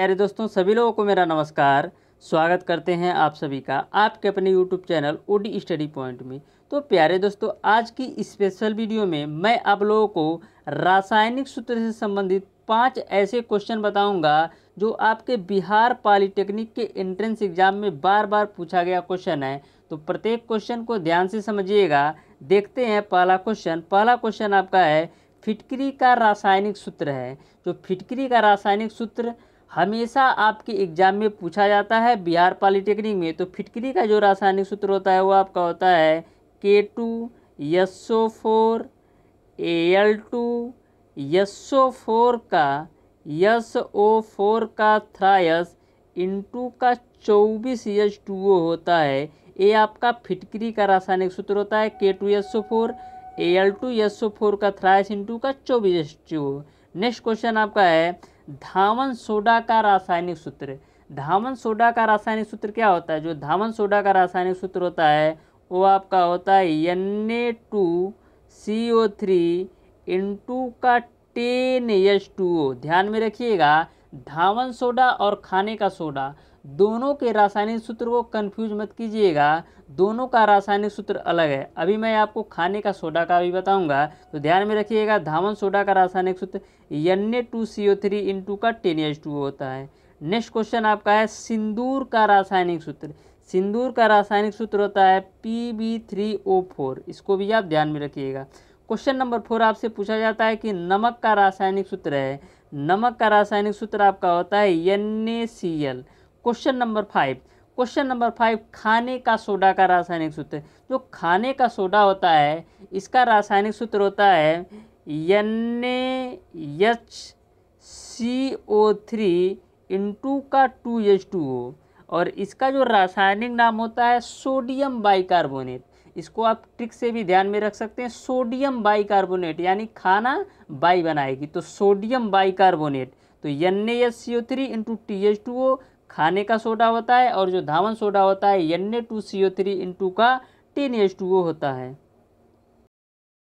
प्यारे दोस्तों सभी लोगों को मेरा नमस्कार स्वागत करते हैं आप सभी का आपके अपने YouTube channel OD study point में तो प्यारे दोस्तों आज की स्पेशल वीडियो में मैं आप लोगों को रासायनिक सूत्र से संबंधित पांच ऐसे क्वेश्चन बताऊंगा जो आपके बिहार पॉलिटेक्निक के एंट्रेंस एग्जाम में बार बार पूछा गया क्वेश्चन है तो प्रत्येक क्वेश्चन को ध्यान से समझिएगा देखते हैं पहला क्वेश्चन पहला क्वेश्चन आपका है फिटकरी का रासायनिक सूत्र है जो तो फिटकरी का रासायनिक सूत्र हमेशा आपके एग्जाम में पूछा जाता है बिहार पॉलिटेक्निक में तो फिटकरी का जो रासायनिक सूत्र होता है वो आपका होता है K two S O four A L two S O four का यस ओ फोर का थ्रायस इंटू का चौबीस यस टू ओ होता है ये आपका फिटकरी का रासायनिक सूत्र होता है K two S O four A L two S O four का थ्राइस टू का चौबीस एस टू नेक्स्ट क्वेश्चन आपका है धावन सोडा का रासायनिक सूत्र धावन सोडा का रासायनिक सूत्र क्या होता है जो धावन सोडा का रासायनिक सूत्र होता है वो आपका होता है N A two C O three into का टेन एच टू ओ ध्यान में रखिएगा धावन सोडा और खाने का सोडा दोनों के रासायनिक सूत्र को कंफ्यूज मत कीजिएगा दोनों का रासायनिक सूत्र अलग है अभी मैं आपको खाने का सोडा का भी बताऊंगा तो ध्यान में रखिएगा धावन सोडा का रासायनिक सूत्र N two C O three into का टेन एच टू होता है नेक्स्ट क्वेश्चन आपका है सिंदूर का रासायनिक सूत्र सिंदूर का रासायनिक सूत्र होता है P B three O four इसको भी आप ध्यान में रखिएगा क्वेश्चन नंबर फोर आपसे पूछा जाता है कि नमक का रासायनिक सूत्र है नमक का रासायनिक सूत्र आपका होता है N question number five question number five खाने का सोडा का रासायनिक सूत्र जो खाने का सोडा होता है इसका रासायनिक सूत्र होता है N H C O three into का टू एच टू ओ और इसका जो रासायनिक नाम होता है सोडियम बाइकार्बोनेट इसको आप ट्रिक से भी ध्यान में रख सकते हैं सोडियम बाइकार्बोनेट यानी खाना बाई बनाएगी तो सोडियम बाइकार्बोनेट तो N A S C O three into T H two O खाने का सोडा होता है और जो धावन सोडा होता है N A two C O three into का टीन एच टू ओ होता है